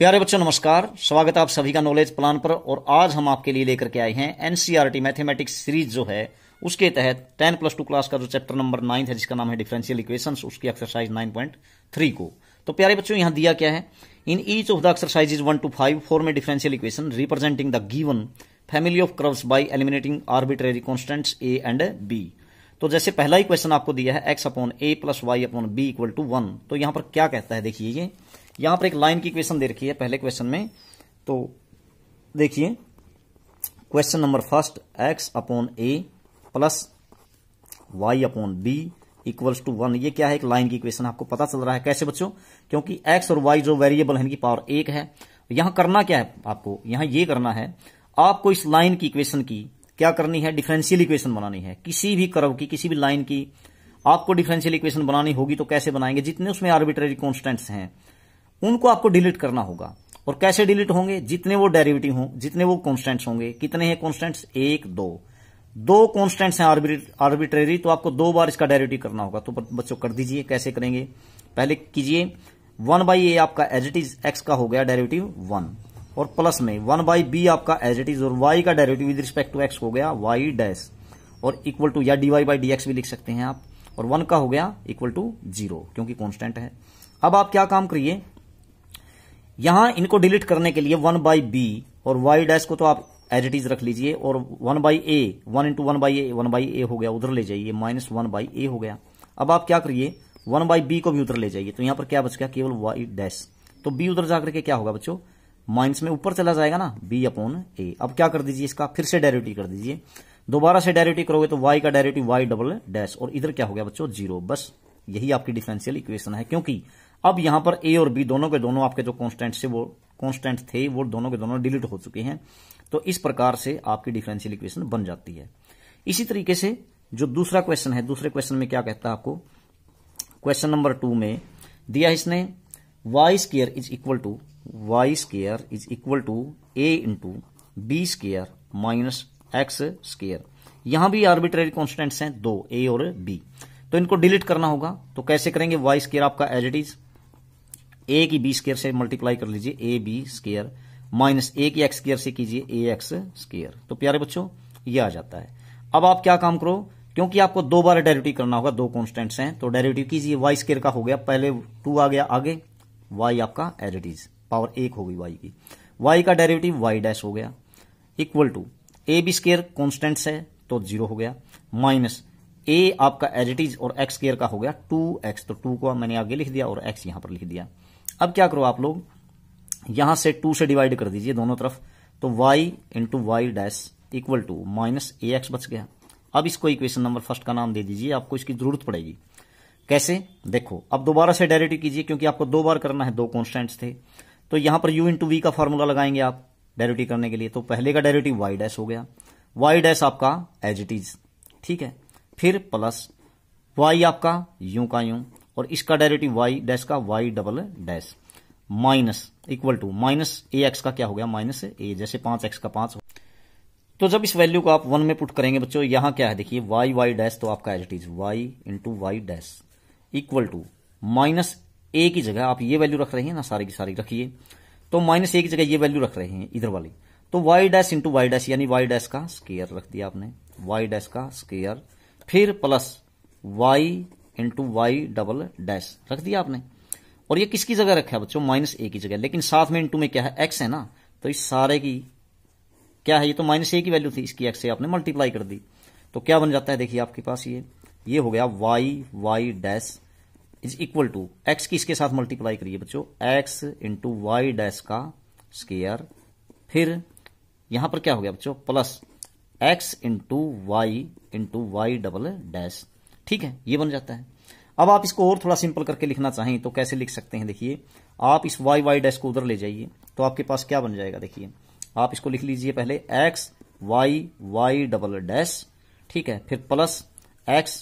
प्यारे बच्चों नमस्कार स्वागत है आप सभी का नॉलेज प्लान पर और आज हम आपके लिए लेकर के आए हैं एनसीईआरटी मैथमेटिक्स सीरीज जो है उसके तहत टेन प्लस टू क्लास का जो चैप्टर नंबर नाइन है जिसका नाम है डिफरेंशियल इक्वेशन उसकी एक्सरसाइज नाइन पॉइंट थ्री को तो प्यारे बच्चों यहां दिया क्या है in each of the exercises one to five form में differential equation representing the given family of curves by eliminating arbitrary constants A and B तो जैसे पहला ही क्वेश्चन आपको दिया है X upon A plus Y upon B equal to one तो यहाँ पर क्या कहता है देखिए ये यहां पर एक लाइन की क्वेश्चन दे रखी है पहले क्वेश्चन में तो देखिए question number first X upon A plus Y upon B equals to one ये क्या है एक लाइन की क्वेश्चन आपको पता चल रहा है कैसे बच्चों क्योंकि एक्स और वाई जो वेरिएबल है इनकी पावर एक है यहां करना क्या है आपको यहां ये करना है आपको इस लाइन की इक्वेशन की क्या करनी है डिफरेंशियल इक्वेशन बनानी है किसी भी कर्व की किसी भी लाइन की आपको डिफरेंशियल इक्वेशन बनानी होगी तो कैसे बनाएंगे जितने उसमें आर्बिट्रेरी कॉन्स्टेंट्स हैं उनको आपको डिलीट करना होगा और कैसे डिलीट होंगे जितने वो डेरिवेटिव हों जितने वो कॉन्स्टेंट्स होंगे कितने हैं कॉन्स्टेंट्स एक दो दो कॉन्स्टेंट्स हैं आर्बिट्रेरी तो आपको दो बार इसका डेरिवेटिव करना होगा तो बच्चों कर दीजिए कैसे करेंगे पहले कीजिए वन बाई ए आपका एज इट इज एक्स का हो गया डेरिवेटिव वन और प्लस में वन बाई बी आपका एज इट इज और वाई का derivative with respect to x हो गया वाई डैश और इक्वल टू या D Y by D X भी लिख सकते हैं आप और वन का हो गया इक्वल टू जीरो क्योंकि कॉन्स्टेंट है अब आप क्या काम करिए यहां इनको डिलीट करने के लिए वन बाई बी और वाई डैश को तो आप एज इट इज रख लीजिए और one by A one into one by A one by A हो गया उधर ले जाइए माइनस वन बाई ए हो गया अब आप क्या करिए वन बाई बी को भी उधर ले जाइए तो यहां पर क्या बच गया केवल वाई डैश तो बी उधर जाकर के क्या होगा बच्चों माइनस में ऊपर चला जाएगा ना बी अपॉन ए अब क्या कर दीजिए इसका फिर से डायरेटिव कर दीजिए दोबारा से डायरेटिव करोगे तो वाई का डायरेटिव वाई डबल डैश और इधर क्या हो गया बच्चों जीरो बस यही आपकी डिफरेंशियल इक्वेशन है क्योंकि अब यहां पर ए और बी दोनों के दोनों आपके जो कॉन्स्टेंट थे वो कॉन्स्टेंट थे वो दोनों के दोनों डिलीट हो चुके हैं तो इस प्रकार से आपकी डिफरेंशियल इक्वेशन बन जाती है इसी तरीके से जो दूसरा क्वेश्चन है दूसरे क्वेश्चन में क्या कहता है आपको क्वेश्चन नंबर टू में दिया इसने y square is equal to y square is equal to a into b square minus x square यहां भी आर्बिट्रेरी कॉन्स्टेंट्स हैं दो ए और बी तो इनको डिलीट करना होगा तो कैसे करेंगे वाई स्केयर आपका एज इट इज ए की बी स्केयर से मल्टीप्लाई कर लीजिए a b square minus a की एक्स स्केयर से कीजिए ए एक्स स्केयर तो प्यारे बच्चों ये आ जाता है अब आप क्या काम करो क्योंकि आपको दो बार डायरेटिव करना होगा दो कॉन्स्टेंट्स हैं तो डायरेटिव कीजिए वाई स्केयर का हो गया पहले टू आ गया आगे वाई आपका एज पावर एक हो गई वाई की वाई का डायरेटिव वाई डैश हो गया equal to a b square constants है तो जीरो हो गया माइनस ए आपका एज और एक्स स्केयर का हो गया टू एक्स तो टू को मैंने आगे लिख दिया और एक्स यहां पर लिख दिया अब क्या करो आप लोग यहां से टू से डिवाइड कर दीजिए दोनों तरफ तो y into y dash equal to minus a x बच गया अब इसको इक्वेशन नंबर फर्स्ट का नाम दे दीजिए आपको इसकी जरूरत पड़ेगी कैसे देखो अब दोबारा से डायरेटिव कीजिए क्योंकि आपको दो बार करना है दो कॉन्स्टेंट्स थे तो यहां पर u इंटू वी का फॉर्मूला लगाएंगे आप डायरेटिव करने के लिए तो पहले का डायरेटिव वाई डैश हो गया वाई डैश आपका एज इट इज ठीक है फिर प्लस वाई आपका यू का यू और इसका डायरेटिव वाई डैश का y double dash minus equal to minus a x का क्या हो गया माइनस ए जैसे पांच एक्स का पांच तो जब इस वैल्यू को आप वन में पुट करेंगे बच्चों यहां क्या है देखिए वाई वाई डैश तो आपका as it is y into y dash equal to minus a की जगह आप ये वैल्यू रख रहे हैं ना सारी की सारी रखिए तो माइनस ए की जगह ये वैल्यू रख रहे हैं इधर वाली तो y dash into y dash यानी वाई डैश का स्केयर रख दिया आपने वाई डैश का स्केयर फिर plus y into y double dash रख दिया आपने और ये किसकी जगह रखा है बच्चों माइनस ए की जगह लेकिन साथ में इंटू में क्या है एक्स है ना तो इस सारे की क्या है ये तो माइनस ए की वैल्यू थी इसकी एक्स से आपने मल्टीप्लाई कर दी तो क्या बन जाता है देखिए आपके पास ये ये हो गया y y dash is equal to x की इसके साथ मल्टीप्लाई करिए बच्चों एक्स इंटू वाई डैश का स्केयर फिर यहां पर क्या हो गया बच्चों plus x into y into y double dash ठीक है ये बन जाता है अब आप इसको और थोड़ा सिंपल करके लिखना चाहें तो कैसे लिख सकते हैं देखिए आप इस वाई वाई डैश को उधर ले जाइए तो आपके पास क्या बन जाएगा देखिए आप इसको लिख लीजिए पहले x y y double dash ठीक है फिर प्लस एक्स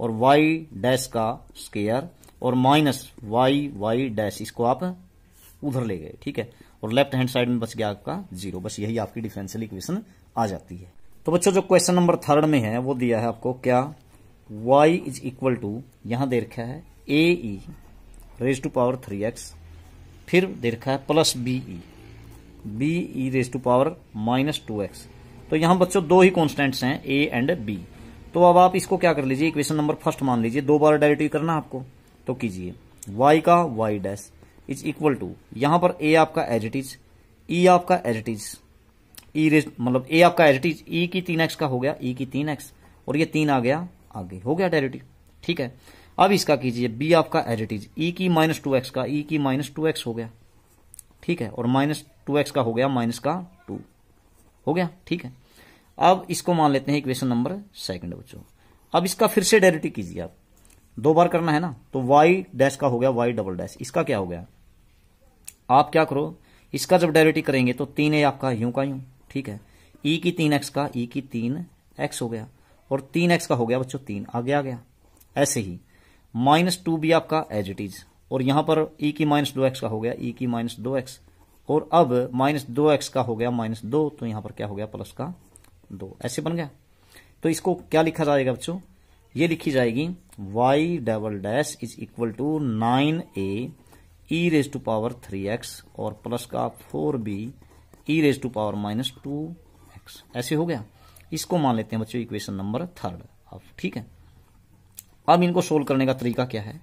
और वाई डैश का स्केयर और माइनस वाई वाई डैश इसको आप उधर ले गए ठीक है और लेफ्ट हैंड साइड में बच गया आपका जीरो बस यही आपकी डिफरेंशियल इक्वेशन आ जाती है तो बच्चों जो क्वेश्चन नंबर थर्ड में है वो दिया है आपको क्या y इज इक्वल टू यहां दे रखा है a e raise to power three x फिर दे रखा है plus b e b e raise to power minus two x तो यहां बच्चों दो ही कॉन्स्टेंट्स हैं ए एंड बी तो अब आप इसको क्या कर लीजिए इक्वेशन नंबर फर्स्ट मान लीजिए दो बार डायरेक्टिव करना आपको तो कीजिए y का y dash is equal to यहां पर a आपका एज इट इज ई आपका एज इट इज ई मतलब ए आपका एज इट इज ई की तीन एक्स का हो गया ई e की तीन एक्स और ये तीन आ गया आगे हो गया डेरिवेटिव ठीक है अब इसका कीजिए बी आपका एडिटिव ई e की माइनस टू एक्स का ई e की माइनस टू एक्स हो गया ठीक है और माइनस टू एक्स का हो गया माइनस का टू हो गया ठीक है अब इसको मान लेते हैं इक्वेशन नंबर सेकंड बच्चों अब इसका फिर से डेरिवेटिव कीजिए आप दो बार करना है ना तो वाई डैश का हो गया वाई डबल डैश इसका क्या हो गया आप क्या करो इसका जब डायरेटिव करेंगे तो तीन ए आपका यूं का यूं ठीक है ई e की तीन एक्स का ई की तीन एक्स हो गया और तीन एक्स का हो गया बच्चों तीन आगे आ गया ऐसे ही माइनस टू भी आपका एज इट इज और यहां पर ई e की माइनस दो एक्स का हो गया ई e की माइनस दो एक्स और अब माइनस दो एक्स का हो गया माइनस दो तो यहां पर क्या हो गया प्लस का दो ऐसे बन गया तो इसको क्या लिखा जाएगा बच्चों ये लिखी जाएगी y double dash is equal to nine a e raise to power three x और प्लस का four b e raise to power minus two x ऐसे हो गया इसको मान लेते हैं बच्चों इक्वेशन नंबर थर्ड अब ठीक है अब इनको सोल्व करने का तरीका क्या है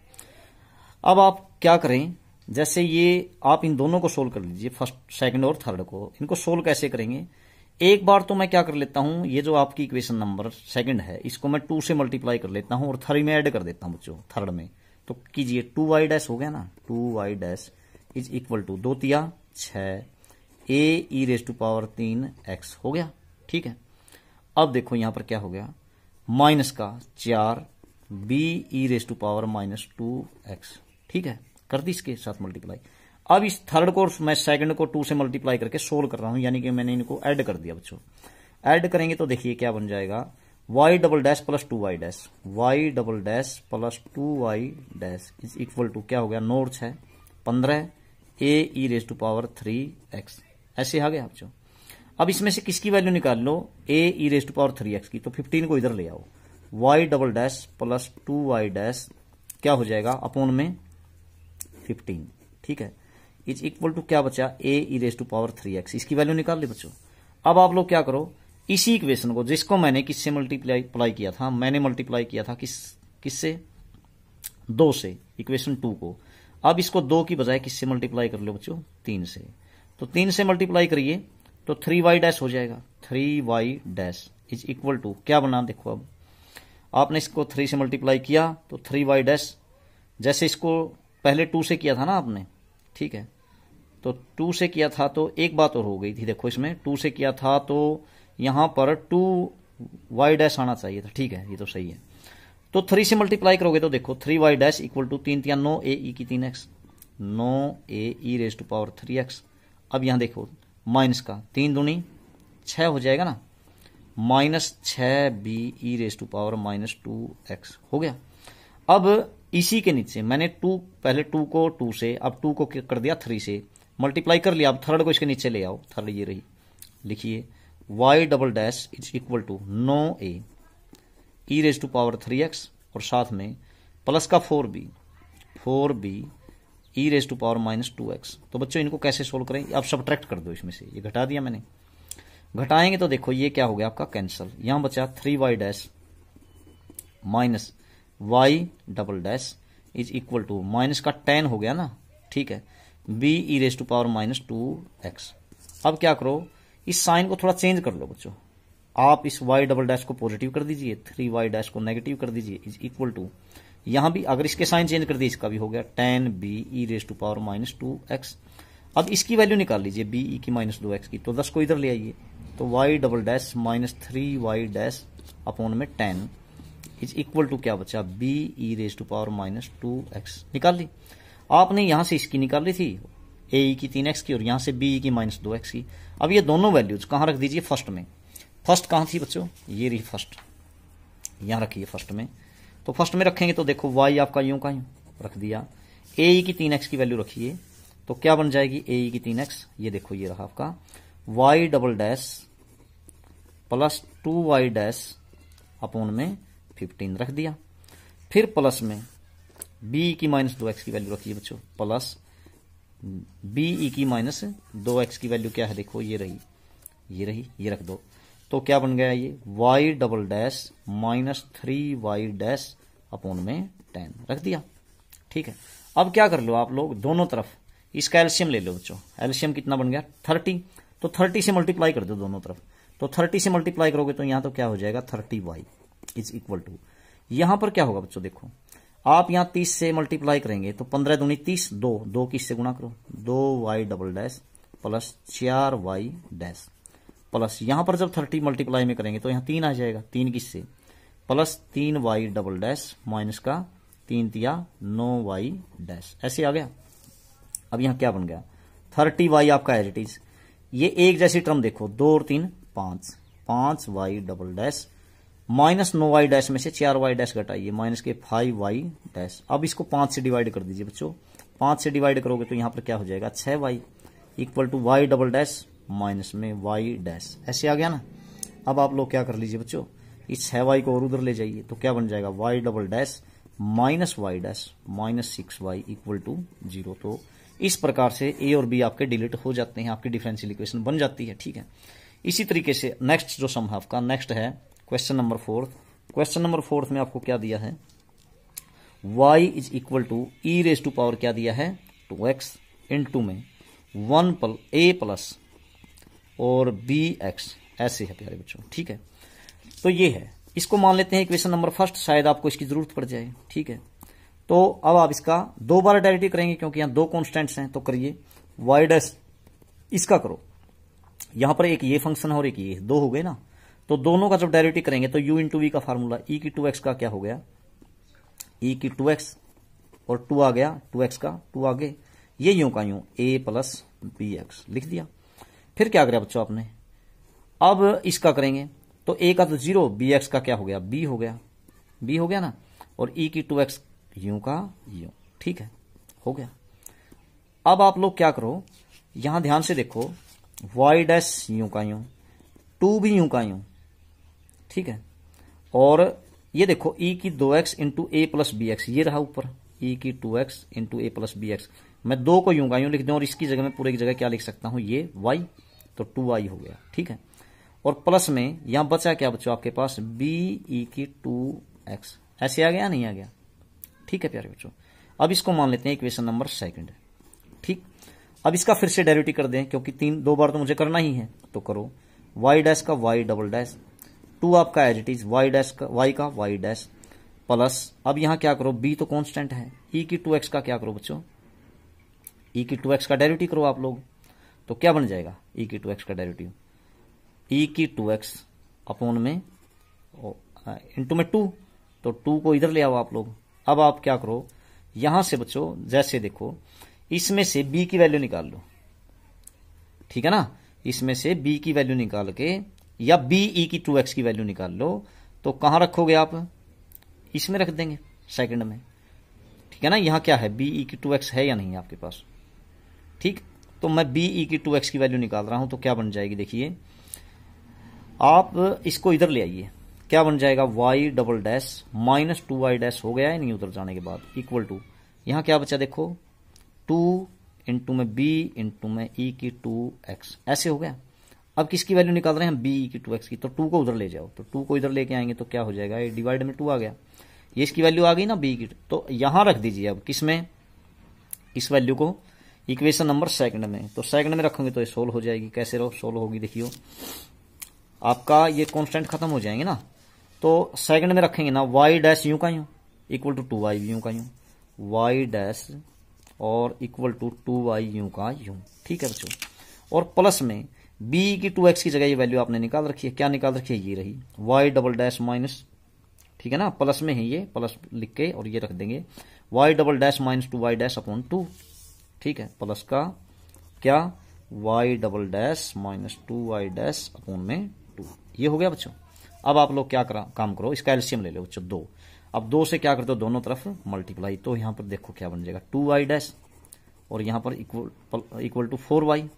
अब आप क्या करें जैसे ये आप इन दोनों को सोल्व कर लीजिए फर्स्ट सेकंड और थर्ड को इनको सोल्व कैसे करेंगे एक बार तो मैं क्या कर लेता हूं ये जो आपकी इक्वेशन नंबर सेकंड है इसको मैं टू से मल्टीप्लाई कर लेता हूं और थर्ड में ऐड कर देता हूं बच्चों थर्ड में तो कीजिए टू वाई डैश हो गया ना two y dash is equal to दो तिया छ ए रेस टू पावर तीन एक्स हो गया ठीक है अब देखो यहां पर क्या हो गया माइनस का चार b e raise to power minus two x ठीक है कर दी इसके साथ मल्टीप्लाई अब इस थर्ड को मैं सेकंड को टू से मल्टीप्लाई करके सोल्व कर रहा हूं यानी कि मैंने इनको ऐड कर दिया बच्चों ऐड करेंगे तो देखिए क्या बन जाएगा y double dash plus two y dash y double dash plus two y dash is equal to क्या हो गया नोट है पंद्रह a e raise to power three x ऐसे आ गया आप अब इसमें से किसकी वैल्यू निकाल लो a e raise to power three x की तो फिफ्टीन को इधर ले आओ y double dash plus two y dash क्या हो जाएगा अपोन में फिफ्टीन ठीक है इज इक्वल टू क्या बचा a e raise to power three x इसकी वैल्यू निकाल ली बच्चों अब आप लोग क्या करो इसी इक्वेशन को जिसको मैंने किससे मल्टीप्लाई किया था मैंने मल्टीप्लाई किया था किस किससे दो से इक्वेशन टू को अब इसको दो की बजाय किससे मल्टीप्लाई कर लो बच्चों तीन से तो तीन से मल्टीप्लाई करिए तो थ्री वाई डैश हो जाएगा three y dash is equal to क्या बना देखो अब आपने इसको थ्री से मल्टीप्लाई किया तो थ्री वाई डैश जैसे इसको पहले टू से किया था ना आपने ठीक है तो टू से किया था तो एक बात और हो गई थी देखो इसमें टू से किया था तो यहां पर टू वाई डैश आना चाहिए था ठीक है ये तो सही है तो थ्री से मल्टीप्लाई करोगे तो देखो three y dash equal to तीन तीन नो ए की तीन एक्स नो a raise raise to power three x अब यहां देखो माइनस का तीन दूनी छ हो जाएगा ना माइनस छ b e raise to power minus two x हो गया अब इसी के नीचे मैंने टू पहले टू को टू से अब टू को कर दिया थ्री से मल्टीप्लाई कर लिया अब थर्ड को इसके नीचे ले आओ थर्ड ये रही लिखिए y double dash is equal to नो a e raise to power three x और साथ में प्लस का four b four b e raise to power minus two x तो बच्चों इनको कैसे सोल्व करें आप ट्रैक्ट कर दो इसमें से ये घटा दिया मैंने घटाएंगे तो देखो ये क्या हो गया आपका कैंसल यहां बचा three y dash minus y double dash is equal to minus का टेन हो गया ना ठीक है b e raise to power minus two x अब क्या करो इस साइन को थोड़ा चेंज कर लो बच्चों आप इस वाई डबल डैश को पॉजिटिव कर दीजिए थ्री वाई डैश को नेगेटिव कर दीजिए इज इक्वल टू यहां भी अगर इसके साइन चेंज कर दिए इसका भी हो गया ten b e raise to power minus two x अब इसकी वैल्यू निकाल लीजिए बी ई e की माइनस दो एक्स की तो दस को इधर ले आइए तो y double dash minus three y dash upon में टेन इज इक्वल टू क्या बचा b e raise to power minus two x निकाल ली आपने यहां से इसकी निकाल ली थी ए e की तीन एक्स की और यहां से बी e की माइनस दो एक्स की अब ये दोनों वैल्यूज कहां रख दीजिए फर्स्ट में फर्स्ट कहां थी बच्चों ये रही फर्स्ट यहां रखिए फर्स्ट में तो फर्स्ट में रखेंगे तो देखो वाई आपका यूं का यूं रख दिया ए e की तीन एक्स की वैल्यू रखिए तो क्या बन जाएगी ए e की तीन एक्स ये देखो ये रहा आपका y double dash plus two y dash upon में फिफ्टीन रख दिया फिर प्लस में बी e की माइनस दो एक्स की वैल्यू रखिए बच्चों प्लस बी की माइनस दो एक्स की वैल्यू क्या है देखो ये रही ये रही ये रख दो तो क्या बन गया ये y double dash minus three y dash upon में टेन रख दिया ठीक है अब क्या कर लो आप लोग दोनों तरफ इसका एल्शियम ले लो बच्चों एल्शियम कितना बन गया थर्टी तो थर्टी से मल्टीप्लाई कर दो दोनों तरफ तो थर्टी से मल्टीप्लाई करोगे तो यहां तो क्या हो जाएगा thirty y is equal to यहां पर क्या होगा बच्चों देखो आप यहां तीस से मल्टीप्लाई करेंगे तो पंद्रह दूनी तीस दो दो किस से गुणा करो दो वाई डबल डैश प्लस चार वाई डैश प्लस यहां पर जब थर्टी मल्टीप्लाई में करेंगे तो यहां तीन आ जाएगा तीन किससे प्लस तीन वाई डबल डैश माइनस का तीन तिया नौ वाई डैश ऐसे आ गया अब यहां क्या बन गया थर्टी वाई आपका एज इट इज ये एक जैसी टर्म देखो दो और तीन पांच पांच वाई डबल डैश माइनस नो वाई डैश में से चार वाई डैश घटाइए माइनस के फाइव वाई डैश अब इसको पांच से डिवाइड कर दीजिए बच्चों पांच से डिवाइड करोगे तो यहां पर क्या हो जाएगा छह y equal to y double dash minus में वाई डैश ऐसे आ गया ना अब आप लोग क्या कर लीजिए बच्चों इस है वाई को और उधर ले जाइए तो क्या बन जाएगा y double dash minus y dash minus six y equal to zero तो इस प्रकार से ए और बी आपके डिलीट हो जाते हैं आपकी डिफरेंशियल इक्वेशन बन जाती है ठीक है इसी तरीके से नेक्स्ट जो सम है आपका नेक्स्ट है question number fourth question number fourth में आपको क्या दिया है y is equal to e raise to power क्या दिया है टू एक्स इन टू में वन पल ए प्लस और बी एक्स ऐसे है प्यारे बच्चों ठीक है तो ये है इसको मान लेते हैं इक्वेशन नंबर फर्स्ट शायद आपको इसकी जरूरत पड़ जाए ठीक है तो अब आप इसका दो बार डायरेक्टिव करेंगे क्योंकि यहां दो कॉन्स्टेंट्स हैं तो करिए वाई डैश इसका करो यहां पर एक ये फंक्शन है और एक ये दो हो गए ना तो दोनों का जब डायरेक्टिव करेंगे तो इन इंटू वी का फार्मूला ई e की टू एक्स का क्या हो गया ई e की टू एक्स और टू आ गया टू एक्स का टू आगे ये यूं का यूं ए प्लस बी एक्स लिख दिया फिर क्या करें बच्चों आपने अब इसका करेंगे तो ए का तो जीरो बी एक्स का क्या हो गया बी हो गया बी हो गया ना और ई e की टू एक्स यू का यू ठीक है हो गया अब आप लोग क्या करो यहां ध्यान से देखो वाई डैस यू का यू टू बी यू का यू ठीक है और ये देखो ई e की दो x into a plus b x ये रहा ऊपर ई e की two x into a plus b x मैं दो को का यूं लिख दूं और इसकी जगह में पूरे की जगह क्या लिख सकता हूं ये वाई तो टू आई हो गया ठीक है और प्लस में यहां बचा क्या बच्चों आपके पास बी ई e की टू एक्स ऐसे आ गया नहीं आ गया ठीक है प्यारे बच्चों अब इसको मान लेते हैं इक्वेशन नंबर सेकंड ठीक अब इसका फिर से डायरेटिव कर दें क्योंकि तीन दो बार तो मुझे करना ही है तो करो वाई डैश का वाई डबल डैश टू आपका as it is y dash का वाई का वाई डैश प्लस अब यहां क्या करो बी तो कॉन्स्टेंट है ई e की टू एक्स का क्या करो बच्चों ई e की टू एक्स का डायरेटिव करो आप लोग तो क्या बन जाएगा ई e की टू एक्स का डायरेटिव ई e की टू एक्स अपोन में इंटू में टू तो टू को इधर ले आओ आप लोग अब आप क्या करो यहां से बचो जैसे देखो इसमें से बी की वैल्यू निकाल लो ठीक है ना इसमें से बी की वैल्यू निकाल के या बी ई e की टू एक्स की वैल्यू निकाल लो तो कहां रखोगे आप इसमें रख देंगे सेकंड में ठीक है ना यहां क्या है बी ई की टू एक्स है या नहीं आपके पास ठीक तो मैं बी ई e की टू एक्स की वैल्यू निकाल रहा हूं तो क्या बन जाएगी देखिए आप इसको इधर ले आइए क्या बन जाएगा y double dash minus two y dash हो गया है नहीं उधर जाने के बाद इक्वल टू यहां क्या बचा देखो टू इंटू में बी इंटू में ई e की टू एक्स ऐसे हो गया अब किसकी वैल्यू निकाल रहे हैं बी ई e की टू एक्स की तो टू को उधर ले जाओ तो टू को इधर लेके आएंगे तो क्या हो जाएगा ये डिवाइड में टू आ गया ये इसकी वैल्यू आ गई ना बी की तो यहां रख दीजिए अब किसमें इस वैल्यू को इक्वेशन नंबर सेकंड में तो सेकंड में रखोगे तो ये सोल्व हो जाएगी कैसे रहो सोल्व होगी देखियो आपका ये कॉन्स्टेंट खत्म हो जाएंगे ना तो सेकंड में रखेंगे ना वाई डैश यू का u equal to two y u का यू वाई डैश और equal to two y u का यू ठीक है बच्चों और प्लस में बी की टू एक्स की जगह ये वैल्यू आपने निकाल रखी है क्या निकाल रखी है ये रही वाई डबल डैश माइनस ठीक है ना प्लस में है ये प्लस लिख के और ये रख देंगे y double dash minus two y dash upon two ठीक है प्लस का क्या y double dash minus two y dash upon में टू ये हो गया बच्चों अब आप लोग क्या करा काम करो इसका एल्शियम ले लो बच्चों दो अब दो से क्या करते हो दोनों तरफ मल्टीप्लाई तो यहां पर देखो क्या बन जाएगा टू वाई डैश और यहां पर equal equal to four y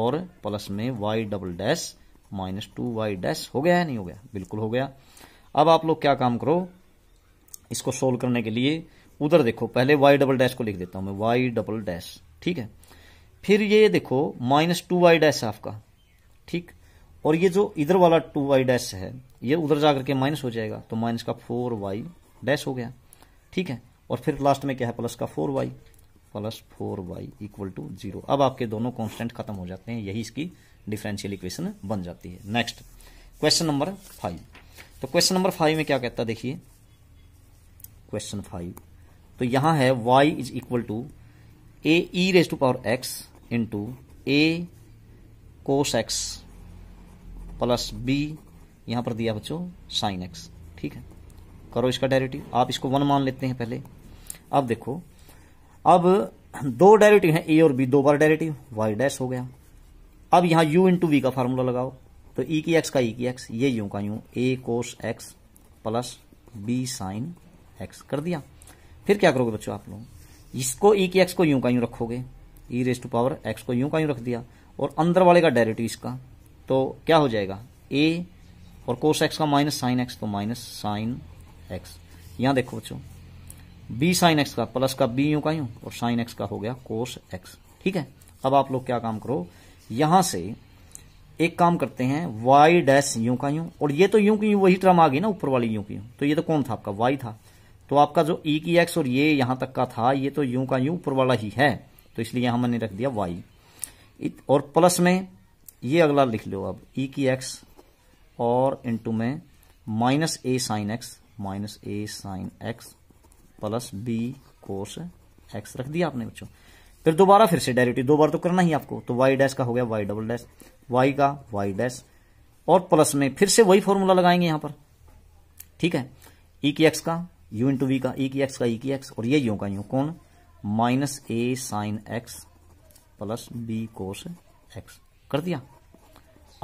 और प्लस में y double dash minus two y dash हो गया है नहीं हो गया बिल्कुल हो गया अब आप लोग क्या काम करो इसको सोल्व करने के लिए उधर देखो पहले वाई डबल डैश को लिख देता हूं मैं वाई डबल डैश ठीक है फिर ये देखो माइनस टू वाई डैश आपका ठीक और ये जो इधर वाला टू वाई डैश है ये उधर जाकर के माइनस हो जाएगा तो माइनस का फोर वाई डैश हो गया ठीक है और फिर लास्ट में क्या है प्लस का four y plus four y equal to zero अब आपके दोनों कॉन्स्टेंट खत्म हो जाते हैं यही इसकी डिफरेंशियल इक्वेशन बन जाती है नेक्स्ट क्वेश्चन नंबर फाइव तो क्वेश्चन नंबर फाइव में क्या कहता है देखिए क्वेश्चन फाइव तो यहां है y is equal to a e raise to power x into a cos x plus b यहां पर दिया बच्चों साइन एक्स ठीक है करो इसका डायरेटिव आप इसको वन मान लेते हैं पहले अब देखो अब दो डायरेटिव हैं ए और बी दो बार डायरेटिव वाई डैश हो गया अब यहां u इंटू वी का फार्मूला लगाओ तो e की x का e की x ये यू का यू a cos x plus b sine x कर दिया फिर क्या करोगे बच्चों आप लोग इसको ई e की एक्स को यूं का यूं रखोगे e raise to power x को यूं का यूं रख दिया और अंदर वाले का डायरेक्टिव इसका तो क्या हो जाएगा ए और कोस एक्स का माइनस साइन एक्स तो माइनस साइन एक्स यहां देखो बच्चों बी साइन एक्स का प्लस का बी यू का यूं और साइन एक्स का हो गया कोस एक्स ठीक है अब आप लोग क्या काम करो यहां से एक काम करते हैं वाई डैश यू का यूं और ये तो यूं की यूं वही ट्रम आ गई ना ऊपर वाली यू की यूं तो ये तो कौन था आपका वाई था तो आपका जो ई e की एक्स और ये यहां तक का था ये तो यू का यू ऊपर वाला ही है तो इसलिए यहां मैंने रख दिया वाई और प्लस में ये अगला लिख लो अब ई e की एक्स और इंटू में minus a sine x minus a sine x plus b cos x रख दिया आपने बच्चों फिर दोबारा फिर से डायरेक्टिव दो बार तो करना ही आपको तो वाई डैश का हो गया वाई डबल डैश वाई का वाई डैश और प्लस में फिर से वही फॉर्मूला लगाएंगे यहां पर ठीक है ई e की एक्स का यू इंटू वी का ई की एक्स का ई की एक्स और ये यू का यू कौन minus a sine x plus b cos x कर दिया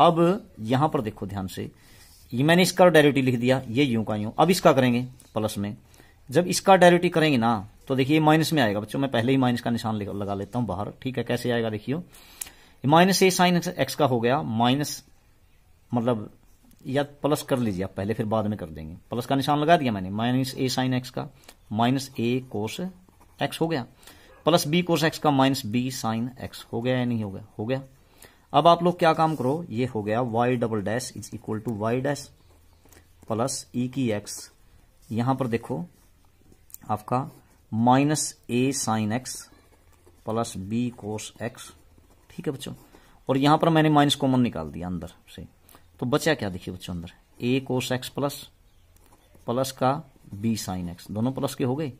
अब यहां पर देखो ध्यान से ये मैंने इसका डायरेक्टिव लिख दिया ये यू का यू अब इसका करेंगे प्लस में जब इसका डायरेक्टिव करेंगे ना तो देखिए माइनस में आएगा बच्चों मैं पहले ही माइनस का निशान लगा लेता हूं बाहर ठीक है कैसे आएगा देखियो माइनस ए साइन एक्स का हो गया माइनस मतलब या प्लस कर लीजिए आप पहले फिर बाद में कर देंगे प्लस का निशान लगा दिया मैंने माइनस ए साइन एक्स का माइनस ए कोस एक्स हो गया प्लस बी कोस एक्स का माइनस बी साइन एक्स हो गया या नहीं हो गया हो गया अब आप लोग क्या काम करो ये हो गया y double dash is equal to y dash plus e की एक्स यहां पर देखो आपका minus a sine x plus b cos x ठीक है बच्चों और यहां पर मैंने माइनस कॉमन निकाल दिया अंदर से तो बचा क्या देखिए बच्चों अंदर a cos x plus plus का बी साइन एक्स दोनों प्लस के हो गए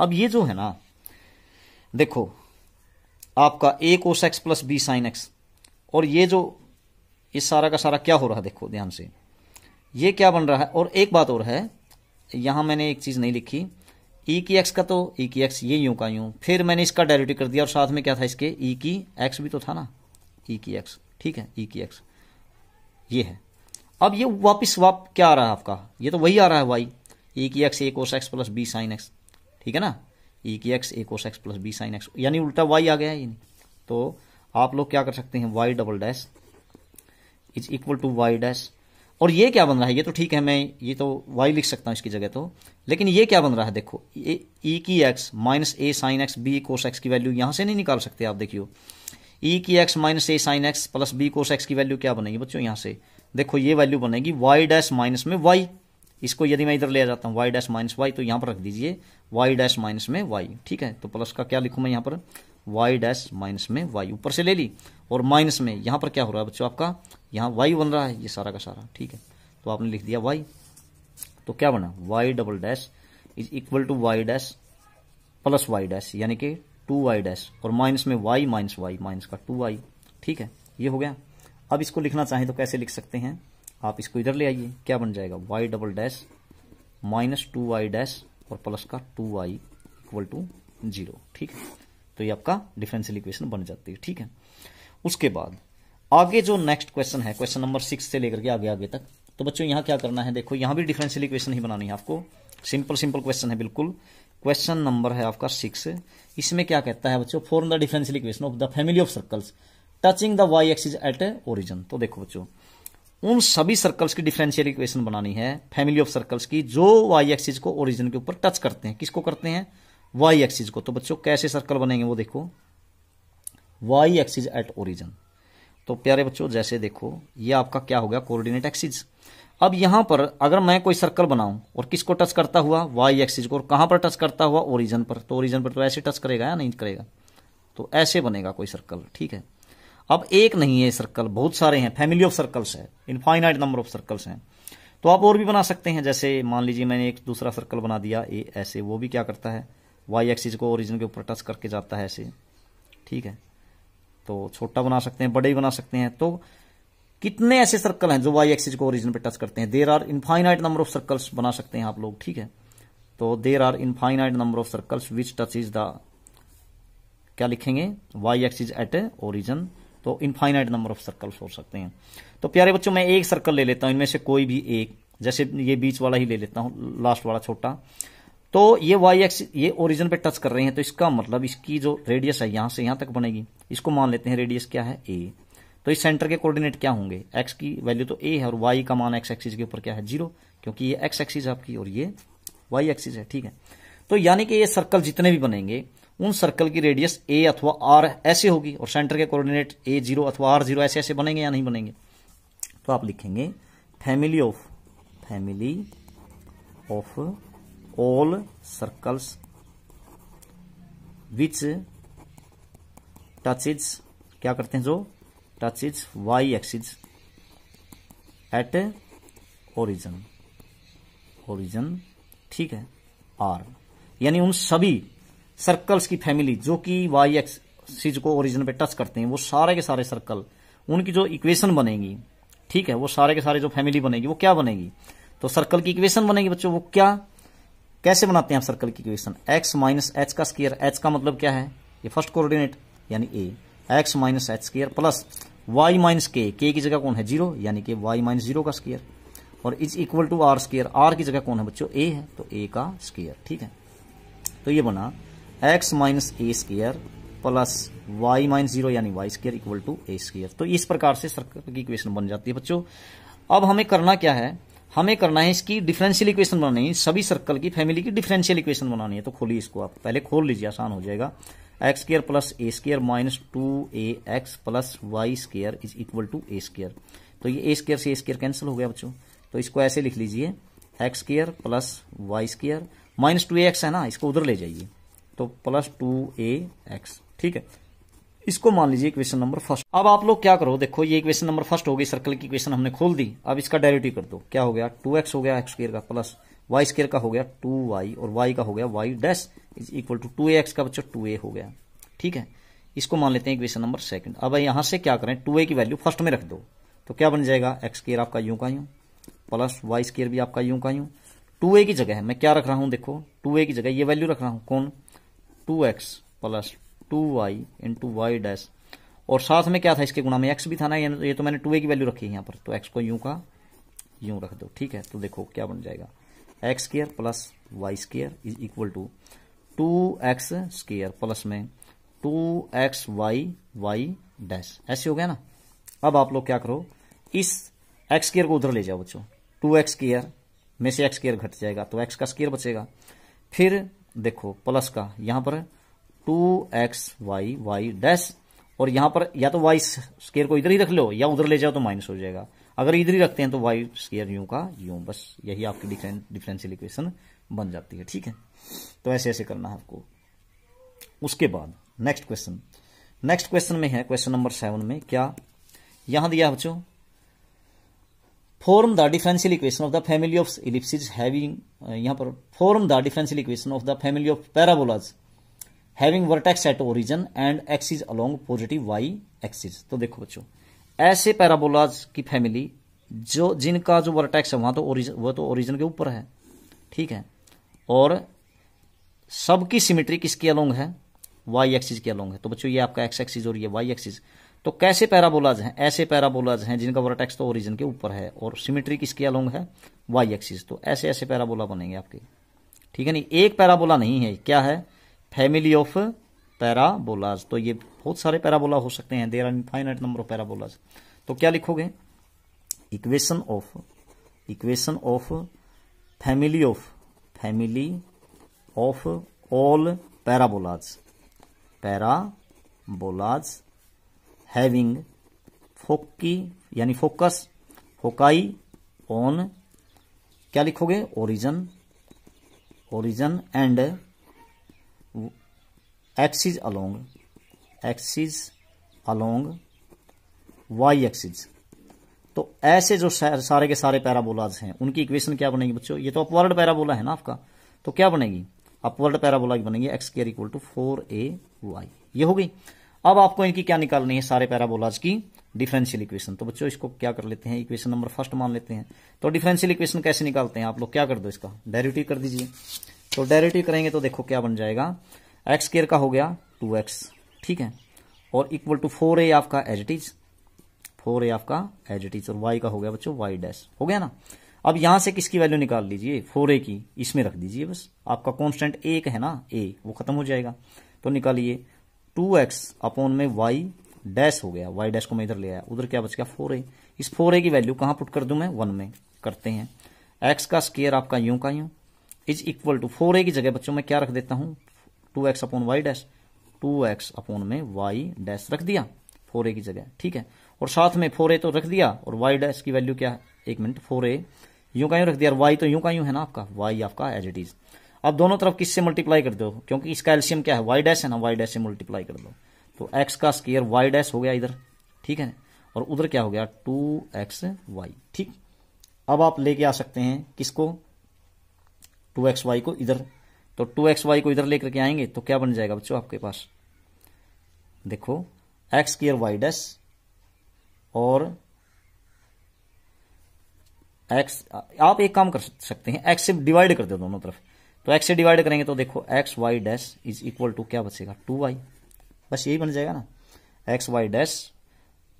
अब ये जो है ना देखो आपका a cos x plus b sine x और ये जो ये सारा का सारा क्या हो रहा है देखो ध्यान से ये क्या बन रहा है और एक बात और है यहां मैंने एक चीज नहीं लिखी ई e की एक्स का तो ई e की एक्स ये यूं का यूं फिर मैंने इसका डायरेक्टिव कर दिया और साथ में क्या था इसके ई e की एक्स भी तो था ना ई की एक्स ठीक है ई की एक्स ये है अब ये वापस वाप क्या आ रहा है आपका ये तो वही आ रहा है वाई ई e की x a cos x plus b sine x ठीक है ना ए e की x a cos x plus b sine x यानी उल्टा वाई आ गया है तो आप लोग क्या कर सकते हैं y double dash is equal to y dash और ये क्या बन रहा है ये तो ठीक है मैं ये तो वाई लिख सकता हूँ इसकी जगह तो लेकिन ये क्या बन रहा है देखो ए ई e की x minus a sine x b cos x की वैल्यू यहाँ से नहीं निकाल सकते आप देखियो ई e की x minus a sine x plus b cos x की वैल्यू क्या बनेगी बच्चों यहाँ से देखो ये वैल्यू बनेगी वाई डैश माइनस में वाई इसको यदि मैं इधर ले जाता हूँ वाई डैश माइनस वाई तो यहाँ पर रख दीजिए वाई डैश माइनस में वाई ठीक है तो प्लस का क्या लिखूँ मैं यहाँ पर वाई डैश माइनस में वाई ऊपर से ले ली और माइनस में यहाँ पर क्या हो रहा है बच्चों आपका यहाँ वाई बन रहा है ये सारा का सारा ठीक है तो आपने लिख दिया वाई तो क्या बना y double dash is equal to y dash plus y dash यानी कि टू वाई डैश और माइनस में वाई माइनस वाई माइनस का टू वाई ठीक है ये हो गया अब इसको लिखना चाहें तो कैसे लिख सकते हैं आप इसको इधर ले आइए क्या बन जाएगा y double dash minus two y dash और प्लस का two y equal to zero ठीक है तो ये आपका डिफरेंशियल इक्वेशन बन जाती है ठीक है उसके बाद आगे जो नेक्स्ट क्वेश्चन है क्वेश्चन नंबर सिक्स से लेकर के आगे आगे तक तो बच्चों यहाँ क्या करना है देखो यहां भी डिफरेंशियल इक्वेशन ही बनानी है आपको सिंपल सिंपल क्वेश्चन है बिल्कुल क्वेश्चन नंबर है आपका सिक्स इसमें क्या कहता है बच्चों form the differential equation of the family of circles touching the y axis at a origin तो देखो बच्चों उन सभी सर्कल्स की डिफरेंशियल इक्वेशन बनानी है फैमिली ऑफ सर्कल्स की जो वाई एक्सिस को ओरिजिन के ऊपर टच करते हैं किसको करते हैं वाई एक्सिस को तो बच्चों कैसे सर्कल बनेंगे वो देखो वाई एक्सिस एट ओरिजन तो प्यारे बच्चों जैसे देखो ये आपका क्या हो गया कोऑर्डिनेट एक्सिस अब यहां पर अगर मैं कोई सर्कल बनाऊं और किसको टच करता हुआ वाई एक्सिस को और कहां पर टच करता हुआ ओरिजन पर तो ओरिजन पर तो ऐसे टच करेगा या नहीं करेगा तो ऐसे बनेगा कोई सर्कल ठीक है अब एक नहीं है सर्कल बहुत सारे हैं फैमिली ऑफ सर्कल्स है इनफाइनाइट नंबर ऑफ सर्कल्स हैं तो आप और भी बना सकते हैं जैसे मान लीजिए मैंने एक दूसरा सर्कल बना दिया ए ऐसे वो भी क्या करता है वाई एक्सिस को ओरिजिन के ऊपर टच करके जाता है ऐसे ठीक है तो छोटा बना सकते हैं बड़े भी बना सकते हैं तो कितने ऐसे सर्कल हैं जो वाई एक्सिस को ओरिजिन पे टच करते हैं there are infinite number of circles बना सकते हैं आप लोग ठीक है तो there are infinite number of circles which touch is the क्या लिखेंगे वाई एक्सिस एट ओरिजन तो इनफाइनाइट नंबर ऑफ सर्कल्स हो सकते हैं तो प्यारे बच्चों मैं एक सर्कल ले लेता हूं इनमें से कोई भी एक जैसे ये बीच वाला ही ले लेता हूं लास्ट वाला छोटा तो ये वाई एक्स ये ओरिजिन पे टच कर रहे हैं तो इसका मतलब इसकी जो रेडियस है यहां से यहां तक बनेगी इसको मान लेते हैं रेडियस क्या है ए तो इस सेंटर के कोऑर्डिनेट क्या होंगे एक्स की वैल्यू तो ए है और वाई का मान एक्स एक्सिस के ऊपर क्या है जीरो क्योंकि ये एक्स एक्सिस आपकी और ये वाई एक्सिस है ठीक है तो यानी कि ये सर्कल जितने भी बनेंगे उन सर्कल की रेडियस ए अथवा आर ऐसे होगी और सेंटर के कोऑर्डिनेट ए जीरो अथवा आर जीरो ऐसे ऐसे बनेंगे या नहीं बनेंगे तो आप लिखेंगे family of family of all circles which touches क्या करते हैं जो touch its y axis at origin origin ठीक है r यानी उन सभी सर्कल्स की फैमिली जो कि वाई एक्सिस को ओरिजिन पे टच करते हैं वो सारे के सारे सर्कल उनकी जो इक्वेशन बनेगी ठीक है वो सारे के सारे जो फैमिली बनेगी वो क्या बनेगी तो सर्कल की इक्वेशन बनेगी बच्चों वो क्या कैसे बनाते हैं आप सर्कल की इक्वेशन एक्स माइनस एच का स्केयर एच का मतलब क्या है ये फर्स्ट कोऑर्डिनेट यानी a x minus h square plus y minus k k की जगह कौन है जीरो यानी कि वाई माइनस जीरो का स्केयर और is equal to r square r की जगह कौन है बच्चों ए है तो ए का स्केयर ठीक है तो ये बना x minus a square plus y minus zero यानी y square equal to a square तो इस प्रकार से सर्कल की इक्वेशन बन जाती है बच्चों अब हमें करना क्या है हमें करना है इसकी डिफरेंशियल इक्वेशन बनानी है सभी सर्कल की फैमिली की डिफरेंशियल इक्वेशन बनानी है तो खोलिए इसको आप पहले खोल लीजिए आसान हो जाएगा x square plus a square minus two a x plus y square is equal to a square तो ये ए स्केयर से ए स्केयर कैंसिल हो गया बच्चों तो इसको ऐसे लिख लीजिए x square plus y square minus two a x है ना इसको उधर ले जाइए तो प्लस टू ए एक्स ठीक है इसको मान लीजिए क्वेश्चन नंबर फर्स्ट अब आप लोग क्या करो देखो ये क्वेश्चन नंबर फर्स्ट हो गई सर्कल की क्वेश्चन हमने खोल दी अब इसका डायरेटिव कर दो क्या हो गया टू एक्स हो गया एक्स स्केयर का प्लस वाई स्केयर का हो गया टू वाई और वाई का हो गया Y dash is equal to two x का बच्चों टू ए हो गया ठीक है इसको मान लेते हैं इक्वेशन नंबर सेकंड अब यहां से क्या करें टू ए की वैल्यू फर्स्ट में रख दो तो क्या बन जाएगा एक्स स्केयर आपका यूं का यूं प्लस वाई स्केयर भी आपका यूं का यूं टू ए की जगह मैं क्या रख रहा हूं देखो टू ए की जगह ये वैल्यू रख रहा हूं कौन two x plus two y into y dash और साथ में क्या था इसके गुणा में एक्स भी था ना ये तो मैंने टू ए की वैल्यू रखी है यहां पर तो एक्स को यूं का यूं रख दो ठीक है तो देखो क्या बन जाएगा x square plus y square is equal to two x square plus में two x y y dash ऐसे हो गया ना अब आप लोग क्या करो इस एक्स स्केयर को उधर ले जाओ बच्चों टू एक्स स्केयर में से एक्स स्केयर घट जाएगा तो एक्स का स्केयर बचेगा फिर देखो प्लस का यहां पर two x y y dash और यहां पर या तो वाई स्केयर को इधर ही रख लो या उधर ले जाओ तो माइनस हो जाएगा अगर इधर ही रखते हैं तो वाई स्केयर यू का यू बस यही आपकी डिफरेंशियल इक्वेशन बन जाती है ठीक है तो ऐसे ऐसे करना है आपको उसके बाद नेक्स्ट क्वेश्चन नेक्स्ट क्वेश्चन में है क्वेश्चन नंबर सेवन में क्या यहां दिया बच्चों form the differential equation of the family of ellipses having यहां पर form the differential equation of the family of parabolas having vertex at origin and axis along positive y axis तो देखो बच्चों ऐसे पैराबोलाज की फैमिली जो जिनका जो वर्टेक्स है वहाँ तो ओरिजन वह तो ओरिजन के ऊपर है ठीक है और सबकी सिमेट्री किसकी अलोंग है वाई एक्सिस की अलोंग है तो बच्चों ये आपका एक्स एक्सिस और ये वाई एक्सिस तो कैसे पैराबोलाज हैं ऐसे पैराबोलाज हैं जिनका वर्टेक्स तो ओरिजिन के ऊपर है और सिमेट्री किसकी अलोंग है वाई एक्सिस तो ऐसे ऐसे पैराबोला बनेंगे आपके ठीक है नहीं एक पैराबोला नहीं है क्या है फैमिली ऑफ पैराबोलाज तो ये बहुत सारे पैराबोला हो सकते हैं there are infinite number of parabolas तो क्या लिखोगे equation of equation of family of family of all parabolas parabolas having foci यानी फोकस फोकाई ऑन क्या लिखोगे origin origin and axis along axis along y axis तो ऐसे जो सारे के सारे पैराबोलाज हैं उनकी इक्वेशन क्या बनेगी बच्चों ये तो अपवर्ड पैराबोला है ना आपका तो क्या बनेगी अपवर्ड पैराबोला की बनेगी x square equal to four a y ये हो गई अब आपको इनकी क्या निकालनी है सारे पैराबोलाज की डिफरेंशियल इक्वेशन तो बच्चों इसको क्या कर लेते हैं इक्वेशन नंबर फर्स्ट मान लेते हैं तो डिफरेंशियल इक्वेशन कैसे निकालते हैं आप लोग क्या कर दो इसका डायरेक्टिव कर दीजिए तो डायरेक्टिव करेंगे तो देखो क्या बन जाएगा एक्स केयर का हो गया टू एक्स ठीक है और इक्वल टू फोर ए आपका as it is four a आपका एज इट इज और वाई का हो गया बच्चों वाई डैश हो गया ना अब यहां से किसकी वैल्यू निकाल लीजिए फोर ए की इसमें रख दीजिए बस आपका कॉन्स्टेंट एक है ना ए वो खत्म हो जाएगा तो निकालिए टू एक्स अपॉन में वाई डैश हो गया वाई डैश को मैं इधर ले आया उधर क्या बच गया फोर ए इस फोर ए की वैल्यू कहां पुट कर दू मैं वन में करते हैं एक्स का स्केयर आपका यूं का यूं is equal to four a की जगह बच्चों में क्या रख देता हूं two x upon y dash two x upon में वाई डैश रख दिया फोर ए की जगह ठीक है और साथ में फोर ए तो रख दिया और वाई डैश की वैल्यू क्या है एक मिनट फोर ए यूं का यूं रख दिया और वाई तो यूं का यूं है ना आपका वाई आपका एज इट इज अब दोनों तरफ किससे मल्टीप्लाई कर दो क्योंकि इसका एल्शियम क्या है वाई डैश है ना वाई डैश से मल्टीप्लाई कर दो तो एक्स का स्केयर वाई डैश हो गया इधर ठीक है और उधर क्या हो गया टू एक्स वाई ठीक अब आप लेके आ सकते हैं किसको टू एक्स वाई को इधर तो टू एक्स वाई को इधर लेकर के आएंगे तो क्या बन जाएगा बच्चों आपके पास देखो एक्स स्क्र वाई डैश और एक्स आप एक काम कर सकते हैं एक्स से डिवाइड कर दो दोनों तरफ तो एक्स से डिवाइड करेंगे तो देखो x y dash is equal to क्या बचेगा टू वाई बस यही बन जाएगा ना x y dash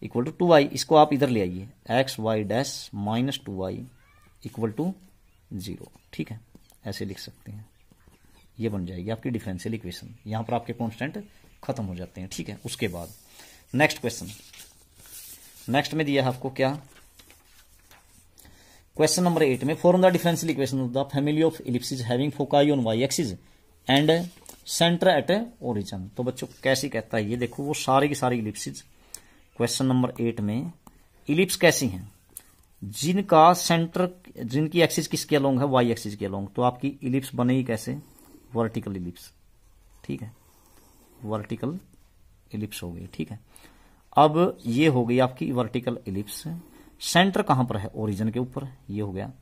equal to two y इसको आप इधर ले आइए x y dash minus two y equal to zero ठीक है ऐसे लिख सकते हैं ये बन जाएगी आपकी डिफरेंशियल इक्वेशन यहां पर आपके कॉन्स्टेंट खत्म हो जाते हैं ठीक है उसके बाद नेक्स्ट क्वेश्चन नेक्स्ट में दिया है आपको क्या क्वेश्चन नंबर एट में form the differential equation of the family of ellipses having foci on y axis and centre at origin तो बच्चों कैसी कहता है ये देखो वो सारी की सारी इलिप्सिस क्वेश्चन नंबर एट में इलिप्स कैसी हैं जिनका सेंटर जिनकी एक्सिस किसके अलोंग है वाई एक्सिस के अलोंग तो आपकी इलिप्स बनेगी कैसे वर्टिकल इलिप्स ठीक है वर्टिकल इलिप्स हो गई ठीक है अब ये हो गई आपकी वर्टिकल इलिप्स सेंटर कहां पर है ओरिजन के ऊपर ये हो गया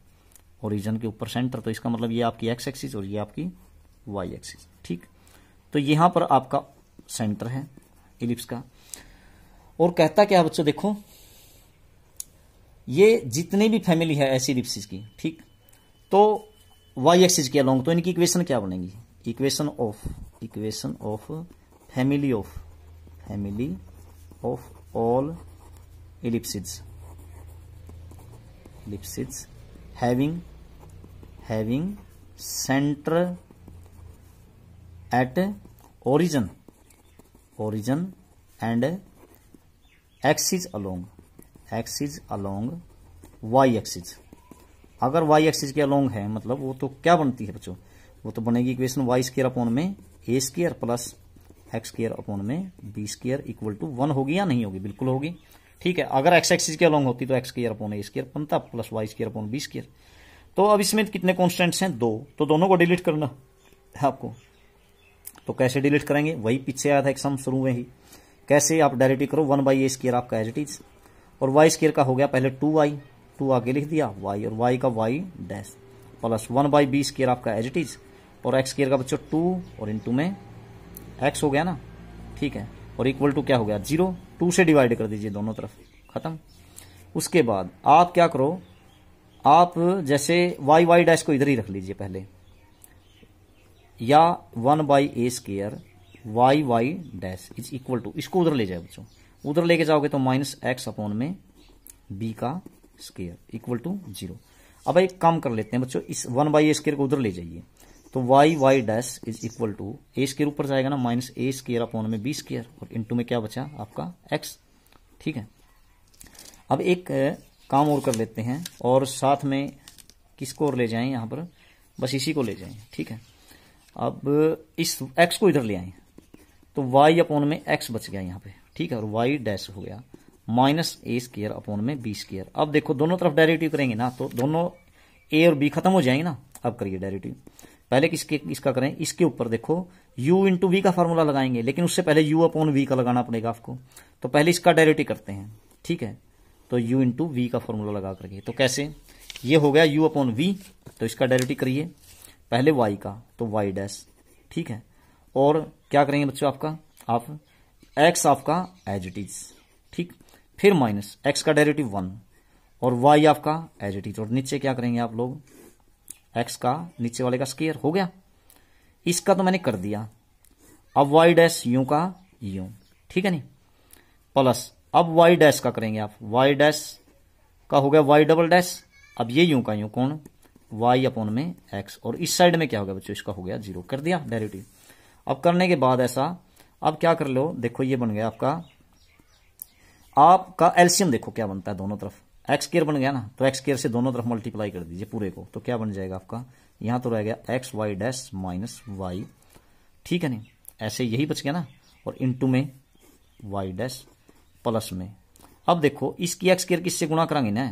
ओरिजन के ऊपर सेंटर तो इसका मतलब ये आपकी एक्स एक्सिस और ये आपकी वाई एक्सिस ठीक तो यहां पर आपका सेंटर है इलिप्स का और कहता क्या बच्चों देखो ये जितनी भी फैमिली है ऐसी इलिप्सिस की ठीक तो वाई एक्सिस के अलोंग तो इनकी इक्वेशन क्या बनेगी equation of equation of family of family of all ellipsoids ellipsoids having having centre at origin origin and axis along axis along y axis अगर वाई एक्सिस के अलोंग है मतलब वो तो क्या बनती है बच्चों वो तो बनेगी इक्वेशन वाई स्केयर अपॉन में a square plus x square upon में b square equal to one होगी या नहीं होगी बिल्कुल होगी ठीक है अगर एक्स एक्सिस के अलॉन्ग होती तो x square upon a square बनता plus y square upon b square तो अब इसमें कितने कॉन्स्टेंट्स हैं दो तो दोनों को डिलीट करना है आपको तो कैसे डिलीट करेंगे वही पीछे आया था एक्सम शुरू में ही कैसे आप डायरेक्टली करो वन बाई ए स्केयर आपका एज इट इज और वाई स्केयर का हो गया पहले टू वाई टू आगे लिख दिया वाई और वाई का y dash plus one by b square आपका एज इट इज और एक्स स्केयर का बच्चों टू और इंटू में एक्स हो गया ना ठीक है और इक्वल टू क्या हो गया जीरो टू से डिवाइड कर दीजिए दोनों तरफ खत्म उसके बाद आप क्या करो आप जैसे वाई वाई डैश को इधर ही रख लीजिए पहले या one by a square y y dash is equal to इसको उधर ले जाए बच्चों उधर लेके जाओगे तो माइनस एक्स अपॉन में बी का स्केयर इक्वल टू जीरो अब एक काम कर लेते हैं बच्चों इस वन बाई ए स्केयर को उधर ले जाइए तो y y dash is equal to a square ऊपर जाएगा ना माइनस ए स्केयर अपॉन में बी स्केयर और टू में क्या बचा आपका एक्स ठीक है अब एक काम और कर लेते हैं और साथ में किसको और ले जाएं यहां पर बस इसी को ले जाएं ठीक है अब इस एक्स को इधर ले आए तो वाई अपॉन में एक्स बच गया यहाँ पे ठीक है और वाई डैश हो गया माइनस ए स्केयर अपॉन में बी स्केयर अब देखो दोनों तरफ डायरेटिव करेंगे ना तो दोनों ए और बी खत्म हो जाएंगे ना अब करिए डायरेटिव पहले किसके किसका करें इसके ऊपर देखो यू इंटू वी का फॉर्मूला लगाएंगे लेकिन उससे पहले यू अपॉन वी का लगाना पड़ेगा आपको तो पहले इसका डायरेक्टिव करते हैं ठीक है तो यू इंटू वी का फॉर्मूला लगा करके तो कैसे ये हो गया यू अपॉन वी तो इसका डायरेक्टिव करिए पहले वाई का तो वाई डैश ठीक है और क्या करेंगे बच्चों आपका आप एक्स आपका एज इट इज ठीक फिर माइनस एक्स का डायरेक्टिव वन और वाई आपका एज इट इज और नीचे क्या करेंगे आप लोग एक्स का नीचे वाले का स्केयर हो गया इसका तो मैंने कर दिया अब वाई डैश यू का यू ठीक है नहीं प्लस अब वाई डैश का करेंगे आप वाई डैश का हो गया वाई डबल डैश अब ये यू का यू कौन वाई अपोन में एक्स और इस साइड में क्या हो गया बच्चों इसका हो गया जीरो कर दिया डेरिवेटिव अब करने के बाद ऐसा अब क्या कर लो देखो ये बन गया आपका आपका एल्शियम देखो क्या बनता है दोनों तरफ एक्स केयर बन गया ना तो एक्स केयर से दोनों तरफ मल्टीप्लाई कर दीजिए पूरे को तो क्या बन जाएगा आपका यहां तो रह गया x y dash minus y ठीक है नहीं ऐसे यही बच गया ना और इंटू में वाई डैश प्लस में अब देखो इसकी एक्स केयर किससे गुणा करेंगे ना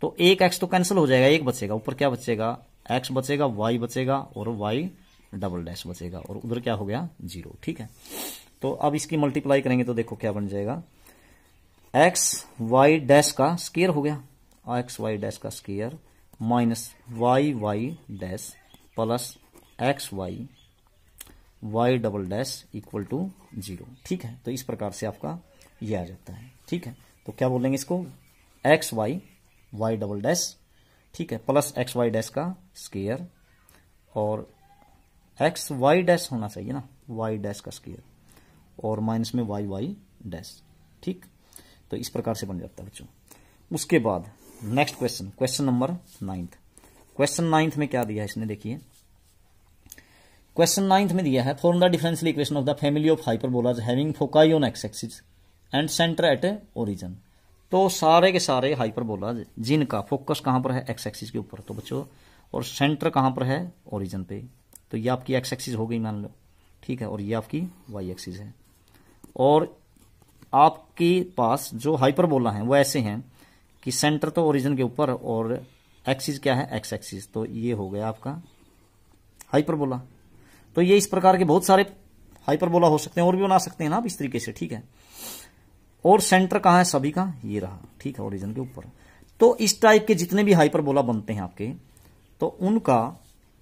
तो एक एक्स तो कैंसिल हो जाएगा एक बचेगा ऊपर क्या बचेगा एक्स बचेगा वाई बचेगा और वाई डबल डैश बचेगा और उधर क्या हो गया जीरो ठीक है तो अब इसकी मल्टीप्लाई करेंगे तो देखो क्या बन जाएगा एक्स वाई डैश का स्केयर हो गया एक्स वाई डैश का square minus y y dash plus x y y double dash equal to zero ठीक है तो इस प्रकार से आपका ये आ जाता है ठीक है तो क्या बोलेंगे इसको x y y double dash ठीक है प्लस एक्स वाई डैश का स्केयर और एक्स वाई डैश होना चाहिए ना वाई डैश का स्केयर और माइनस में वाई वाई डैश ठीक तो इस प्रकार से बन जाता है बच्चों उसके बाद next question question number ninth question ninth में क्या दिया है इसने देखिए क्वेश्चन नाइन्थ में दिया है form the differential equation of the family of hyperbolas having foci on x axis and centre at origin तो सारे के सारे हाइपरबोलाज जिनका फोकस कहां पर है एक्स एक्सिस के ऊपर तो बच्चों और सेंटर कहां पर है ओरिजन पे तो ये आपकी एक्स एक्सिस हो गई मान लो ठीक है और ये आपकी वाई एक्सिस है और आपके पास जो हाइपरबोला है वो ऐसे हैं कि सेंटर तो ओरिजिन के ऊपर और एक्सिस क्या है एक्स एक्सिस तो ये हो गया आपका हाइपरबोला तो ये इस प्रकार के बहुत सारे हाइपरबोला हो सकते हैं और भी बना सकते हैं ना आप इस तरीके से ठीक है और सेंटर कहाँ है सभी का ये रहा ठीक है ओरिजिन के ऊपर तो इस टाइप के जितने भी हाइपरबोला बनते हैं आपके तो उनका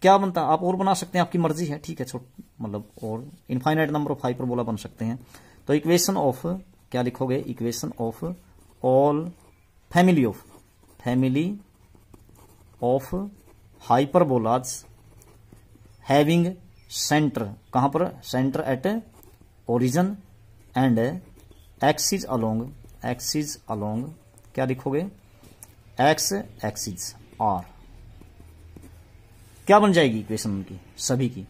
क्या बनता है आप और बना सकते हैं आपकी मर्जी है ठीक है छोट मतलब और इनफाइनाइट नंबर ऑफ हाइपरबोला बन सकते हैं तो इक्वेशन ऑफ क्या लिखोगे equation of all family of family of hyperbolas having centre कहां पर centre at origin and axis along axis along क्या लिखोगे एक्स एक्सिस आर क्या बन जाएगी इक्वेशन उनकी सभी की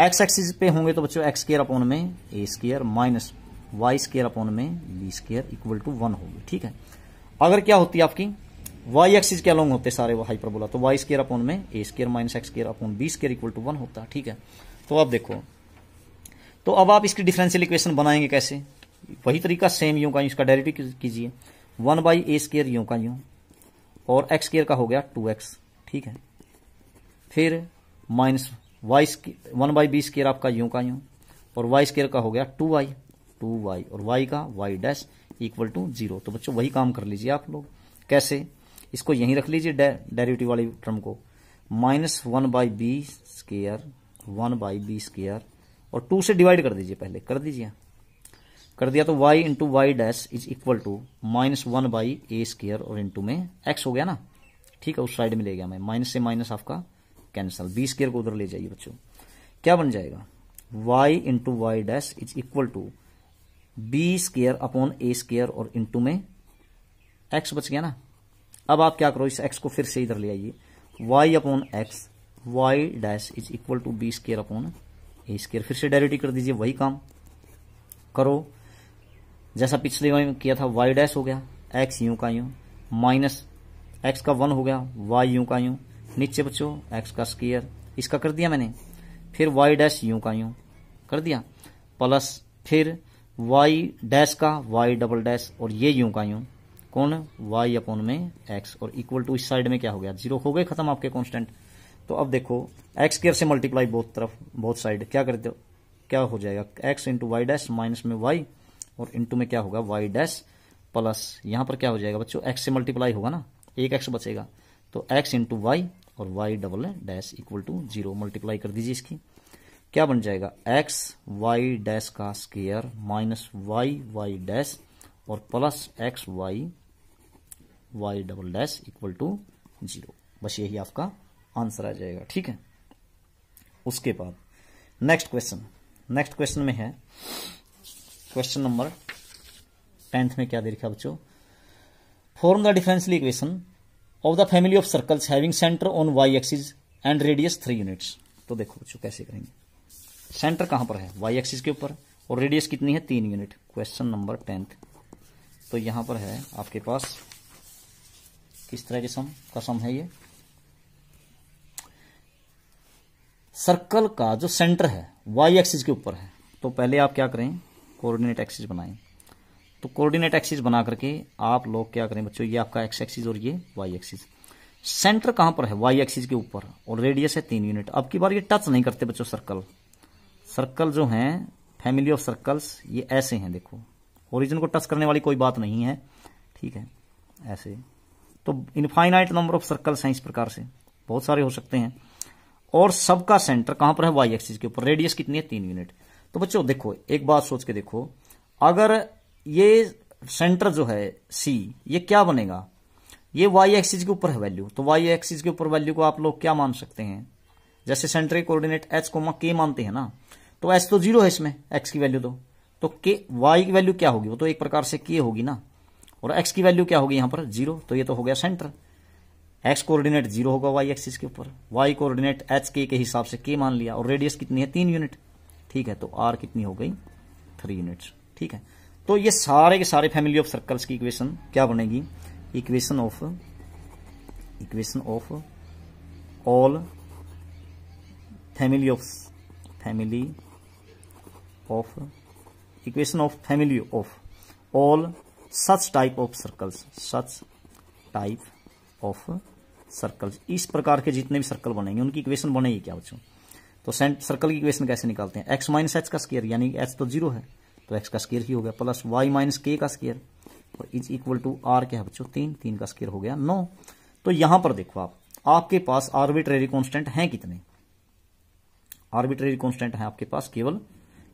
एक्स एक्सिस पे होंगे तो बच्चों एक्स केयर अपॉन में a square minus y square upon में b square equal to one होगी ठीक है अगर क्या होती है आपकी वाई एक्सिस के अलॉन्ग होते सारे बोला तो वाई स्केयर अपॉन में a square minus x square upon b square equal to one होता है ठीक है तो अब देखो तो अब आप इसकी डिफरेंशियल इक्वेशन बनाएंगे कैसे वही तरीका सेम यू का यू इसका डायरेक्ट कीजिए one by a square you का यू और एक्स स्केयर का हो गया टू एक्स ठीक है फिर minus y one by b square आपका यू का यू और वाई स्केयर का हो गया टू वाई टू वाई और वाई का y dash equal to zero तो बच्चों वही काम कर लीजिए आप लोग कैसे इसको यहीं रख लीजिए डेरिवेटिव वाली टर्म को minus one by b square one by b square और टू से डिवाइड कर दीजिए पहले कर दीजिए कर दिया तो y into y dash is equal to minus one by a square और इंटू में x हो गया ना ठीक है उस साइड में ले गया मैं माइनस से माइनस आपका कैंसल बी स्केयर को उधर ले जाइए बच्चों क्या बन जाएगा y into y dash is equal to b square upon a square और इंटू में एक्स बच गया ना अब आप क्या करो इस एक्स को फिर से इधर ले आइए y upon x y dash is equal to b square upon a square फिर से डायरेक्टी कर दीजिए वही काम करो जैसा पिछले में किया था वाई डैश हो गया एक्स यू का यू माइनस एक्स का वन हो गया वाई यू का यू नीचे बचो एक्स का स्केयर इसका कर दिया मैंने फिर वाई डैश यू का यू कर दिया प्लस फिर वाई डैश का वाई डबल डैश और ये यूं का यूं कौन वाई अपोन में एक्स और इक्वल टू इस साइड में क्या हो गया जीरो हो गए खत्म आपके कांस्टेंट तो अब देखो एक्स केयर से मल्टीप्लाई बहुत तरफ बहुत साइड क्या करते हो क्या हो जाएगा x into y dash minus में वाई और इंटू में क्या होगा वाई डैश प्लस यहां पर क्या हो जाएगा बच्चों एक्स से मल्टीप्लाई होगा ना एक एक्स बचेगा तो एक्स इंटू वाई और y double dash equal to zero multiply कर दीजिए इसकी क्या बन जाएगा एक्स वाई डैश का square minus y y dash और plus x y y double dash equal to zero बस यही आपका आंसर आ जाएगा ठीक है उसके बाद नेक्स्ट क्वेश्चन नेक्स्ट क्वेश्चन में है क्वेश्चन नंबर टेंथ में क्या दे रखा बच्चों form the differential equation of the family of circles having centre on y axis and radius three units तो देखो बच्चों कैसे करेंगे सेंटर कहां पर है वाई एक्सिस के ऊपर और रेडियस कितनी है तीन यूनिट क्वेश्चन नंबर टेंथ तो यहां पर है आपके पास किस तरह के सम का सम है ये सर्कल का जो सेंटर है वाई एक्सिस के ऊपर है तो पहले आप क्या करें कोऑर्डिनेट एक्सिस बनाएं तो कोऑर्डिनेट एक्सिस बना करके आप लोग क्या करें बच्चों ये आपका एक्स एक्सिस और ये वाई एक्सिस सेंटर कहां पर है वाई एक्सिस के ऊपर और रेडियस है तीन यूनिट अब की बार ये टच नहीं करते बच्चों सर्कल सर्कल जो हैं फैमिली ऑफ सर्कल्स ये ऐसे हैं देखो ओरिजिन को टच करने वाली कोई बात नहीं है ठीक है ऐसे तो इनफाइनाइट नंबर ऑफ सर्कल्स हैं इस प्रकार से बहुत सारे हो सकते हैं और सबका सेंटर कहां पर है वाई एक्सिस के ऊपर रेडियस कितनी है तीन यूनिट तो बच्चों देखो एक बात सोच के देखो अगर ये सेंटर जो है सी ये क्या बनेगा ये वाई एक्सिस के ऊपर है वैल्यू तो वाई एक्सिस के ऊपर वैल्यू को आप लोग क्या मान सकते हैं जैसे सेंटर के कोऑर्डिनेट एच कोमा के मानते हैं ना तो एस तो जीरो है इसमें एक्स की वैल्यू तो तो के वाई की वैल्यू क्या होगी वो तो एक प्रकार से के होगी ना और एक्स की वैल्यू क्या होगी यहां पर जीरो तो ये तो हो गया सेंटर एक्स कोऑर्डिनेट जीरो होगा वाई एक्सिस के ऊपर वाई कोऑर्डिनेट एच के के हिसाब से के मान लिया और रेडियस कितनी है तीन यूनिट ठीक है तो आर कितनी हो गई थ्री यूनिट्स ठीक है तो ये सारे के सारे फैमिली ऑफ सर्कल्स की इक्वेशन क्या बनेगी equation of equation of all family of family of equation of family of all such type of circles such type of circles इस प्रकार के जितने भी सर्कल बनेंगे उनकी इक्वेशन बनेगी क्या बच्चों तो सर्कल की इक्वेशन कैसे निकालते हैं एक्स माइनस एच का स्केयर यानी एच तो जीरो है तो एक्स का स्केयर ही हो गया प्लस वाई माइनस के का स्केयर और इज इक्वल टू आर क्या है बच्चों तीन तीन का स्केयर हो गया नौ तो यहां पर देखो आप आपके पास आर्बिट्रेरी कॉन्स्टेंट है कितने आर्बिट्रेरी कॉन्स्टेंट है आपके पास केवल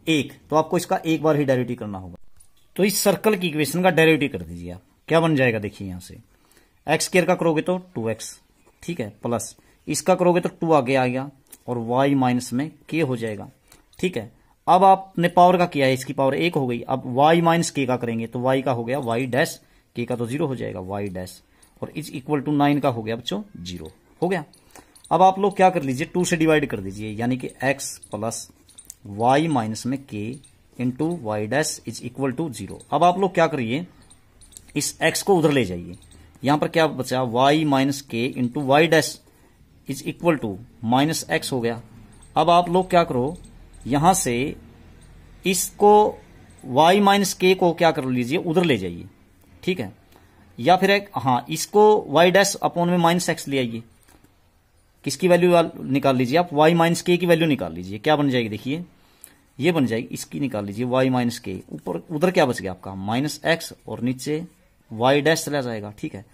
एक तो आपको इसका एक बार ही डायरेटिव करना होगा तो इस सर्कल की इक्वेशन का डायरेटिव कर दीजिए आप क्या बन जाएगा देखिए यहां से एक्स केयर का करोगे तो टू एक्स ठीक है प्लस इसका करोगे तो टू आगे आ गया और वाई माइनस में के हो जाएगा ठीक है अब आपने पावर का किया है इसकी पावर एक हो गई अब वाई माइनस के का करेंगे तो वाई का हो गया वाई डैश के का तो जीरो हो जाएगा वाई डैश और इज इक्वल टू नाइन का हो गया बच्चों जीरो हो गया अब आप लोग क्या कर लीजिए टू से डिवाइड कर दीजिए यानी कि एक्स प्लस वाई माइनस में के into y dash is equal to zero अब आप लोग क्या करिए इस एक्स को उधर ले जाइए यहां पर क्या बचा वाई माइनस के into y dash is equal to minus x हो गया अब आप लोग क्या करो यहां से इसको वाई माइनस के को क्या कर लीजिए उधर ले जाइए ठीक है या फिर एक हाँ इसको वाई डैश अपॉन में माइनस एक्स ले आइए किसकी वैल्यू निकाल लीजिए आप वाई माइनस के की वैल्यू निकाल लीजिए क्या बन जाएगी देखिए ये बन जाएगी इसकी निकाल लीजिए वाई माइनस के ऊपर उधर क्या बच गया आपका माइनस एक्स और नीचे वाई डैश चला जाएगा ठीक है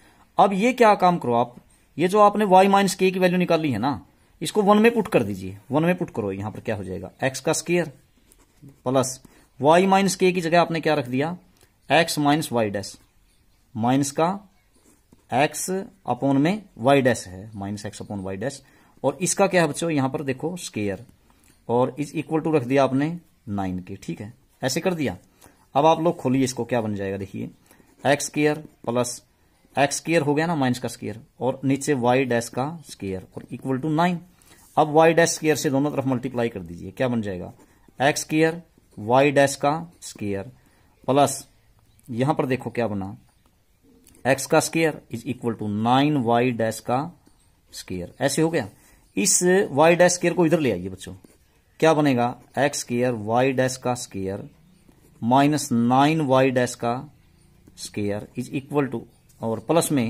अब ये क्या काम करो आप ये जो आपने वाई माइनस के की वैल्यू निकाल ली है ना इसको वन में पुट कर दीजिए वन में पुट करो यहां पर क्या हो जाएगा एक्स का स्केयर प्लस वाई माइनस के की जगह आपने क्या रख दिया x minus y dash minus का एक्स अपोन में वाई डैश है minus x upon y dash और इसका क्या है बच्चों यहां पर देखो स्केयर और इज इक्वल टू रख दिया आपने नाइन के ठीक है ऐसे कर दिया अब आप लोग खोलिए इसको क्या बन जाएगा देखिए x square plus x square हो गया ना माइनस का स्केयर और नीचे वाई डैश का स्केयर और इक्वल टू नाइन अब वाई डैश स्केयर से दोनों तरफ मल्टीप्लाई कर दीजिए क्या बन जाएगा एक्स केयर वाई डैश का स्केयर प्लस यहां पर देखो क्या बना एक्स का square is equal to nine y dash का स्केयर ऐसे हो गया इस वाई डैश स्केयर को इधर ले आइए बच्चों क्या बनेगा एक्स स्केयर वाई डैश का square minus nine y dash का स्केयर इज इक्वल टू और प्लस में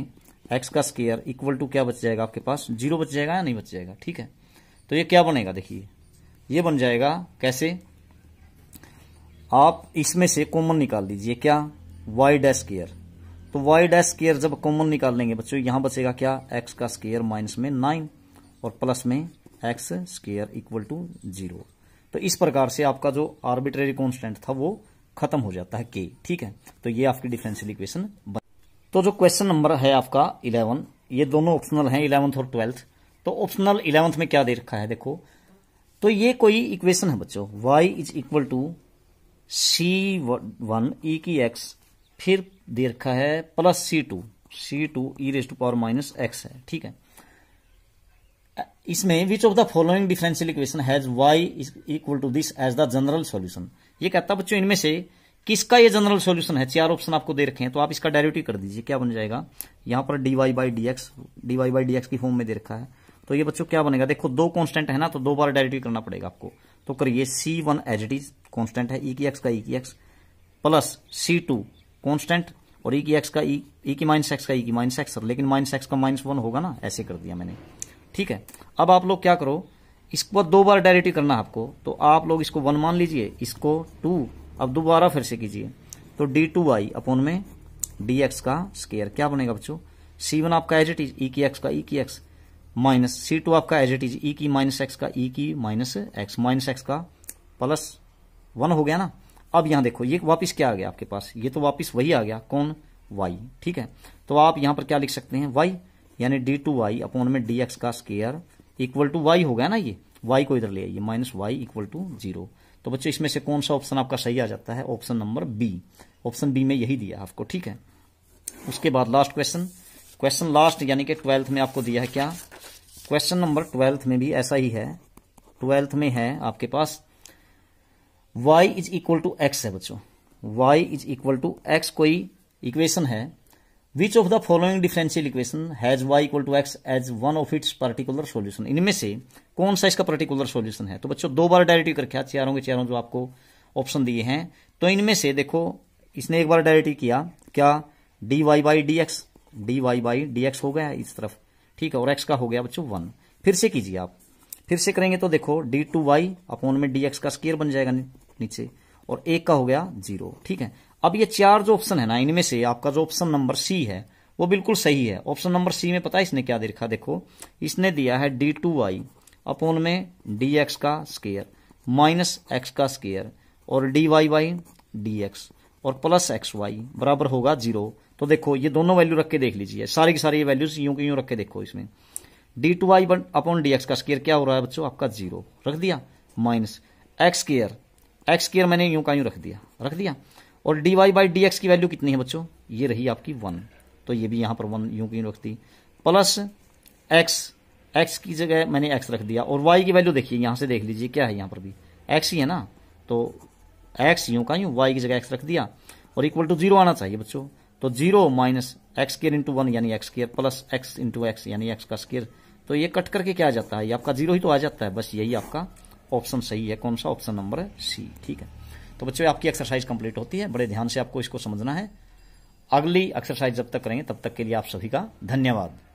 एक्स का स्केयर इक्वल टू क्या बच जाएगा आपके पास जीरो बच जाएगा या नहीं बच जाएगा ठीक है तो ये क्या बनेगा देखिए ये बन जाएगा कैसे आप इसमें से कॉमन निकाल दीजिए क्या वाई डैश स्केयर तो वाई डैश स्केयर जब कॉमन निकाल लेंगे बच्चों यहां बचेगा क्या एक्स का स्केयर माइनस में नाइन और प्लस में x square equal to zero तो इस प्रकार से आपका जो आर्बिट्रेरी कॉन्स्टेंट था वो खत्म हो जाता है के ठीक है तो ये आपकी डिफरेंशियल इक्वेशन तो जो क्वेश्चन नंबर है आपका इलेवन ये दोनों ऑप्शनल हैं इलेवंथ और ट्वेल्थ तो ऑप्शनल इलेवंथ में क्या दे रखा है देखो तो ये कोई इक्वेशन है बच्चों y is equal to c one e की एक्स फिर दे रखा है plus c two c two e raise to power minus x है ठीक है इसमें which of the following differential equation has y equal to this as the general solution ये कहता बच्चों इनमें से किसका ये जनरल सॉल्यूशन है चार ऑप्शन आपको दे रखे हैं तो आप इसका डायरेक्टिव कर दीजिए क्या बन जाएगा यहां पर d Y by D x d Y by D x की फॉर्म में दे रखा है तो ये बच्चों क्या बनेगा देखो दो कांस्टेंट है ना तो दो बार डायरेक्टिव करना पड़ेगा आपको तो करिए c one as it is constant है ई e की एक्स का ई e की x plus c two constant और ई e की एक्स का ई की माइनस एक्स का ई की माइनस एक्स लेकिन माइनस एक्स का माइनस वन होगा ना ऐसे कर दिया मैंने ठीक है अब आप लोग क्या करो इसको दो बार डायरेक्टली करना है आपको तो आप लोग इसको वन मान लीजिए इसको टू अब दोबारा फिर से कीजिए तो डी टू आई अपोन में डी एक्स का स्केयर क्या बनेगा बच्चों सी वन आपका एज इट इज ई की एक्स का ई e की एक्स माइनस सी टू आपका एज इट इज ई की माइनस एक्स का ई e की माइनस एक्स माइनस एक्स का प्लस वन हो गया ना अब यहां देखो ये वापस क्या आ गया आपके पास ये तो वापस वही आ गया कौन वाई ठीक है तो आप यहां पर क्या लिख सकते हैं वाई यानी डी टू वाई अपॉन में डी एक्स का स्केयर इक्वल टू वाई हो गया ना ये वाई को इधर ले आइए minus y equal to zero तो बच्चों इसमें से कौन सा ऑप्शन आपका सही आ जाता है option number b option b में यही दिया आपको ठीक है उसके बाद लास्ट क्वेश्चन क्वेश्चन लास्ट यानी कि ट्वेल्थ में आपको दिया है क्या क्वेश्चन नंबर ट्वेल्थ में भी ऐसा ही है ट्वेल्थ में है आपके पास y is equal to x है बच्चों y is equal to x कोई इक्वेशन है which of the following differential equation has y equal to x as one of its particular solution इनमें से कौन सा इसका पर्टिकुलर सोल्यूशन है तो बच्चों दो बार डायरेक्टिव करके चारों के चारों जो आपको ऑप्शन दिए हैं तो इनमें से देखो इसने एक बार डायरेक्टिव किया क्या d Y by D x d Y by D x हो गया इस तरफ ठीक है और एक्स का हो गया बच्चों वन फिर से कीजिए आप फिर से करेंगे तो देखो डी टू वाई अपॉन में डी एक्स का स्केयर बन जाएगा नीचे और एक का हो गया जीरो ठीक है अब ये चार जो ऑप्शन है ना इनमें से आपका जो ऑप्शन नंबर सी है वो बिल्कुल सही है ऑप्शन नंबर सी में पता है इसने क्या देखा देखो इसने दिया है डी टू वाई अपोन में डी एक्स का स्केयर माइनस एक्स का स्केयर और d y y d x और प्लस एक्स वाई बराबर होगा जीरो तो देखो ये दोनों वैल्यू रख के देख लीजिए सारी की सारी ये वैल्यूज यूं की यूं रख के देखो इसमें d two i upon d x का स्केयर क्या हो रहा है बच्चों आपका जीरो रख दिया minus x square x square मैंने यूं का यूं रख दिया रख दिया और d Y by D x की वैल्यू कितनी है बच्चों ये रही आपकी वन तो ये भी यहां पर वन यूं की रखती प्लस एक्स एक्स की जगह मैंने एक्स रख दिया और वाई की वैल्यू देखिए यहां से देख लीजिए क्या है यहां पर भी एक्स ही है ना तो एक्स यूं का यूं वाई की जगह एक्स रख दिया और इक्वल टू जीरो आना चाहिए बच्चों तो zero minus x care into one यानी x care plus x into x यानी एक्स का स्केयर तो ये कट करके क्या आ जाता है ये आपका जीरो ही तो आ जाता है बस यही आपका ऑप्शन सही है कौन सा ऑप्शन नंबर है सी ठीक है तो बच्चों आपकी एक्सरसाइज कंप्लीट होती है बड़े ध्यान से आपको इसको समझना है अगली एक्सरसाइज जब तक करेंगे तब तक के लिए आप सभी का धन्यवाद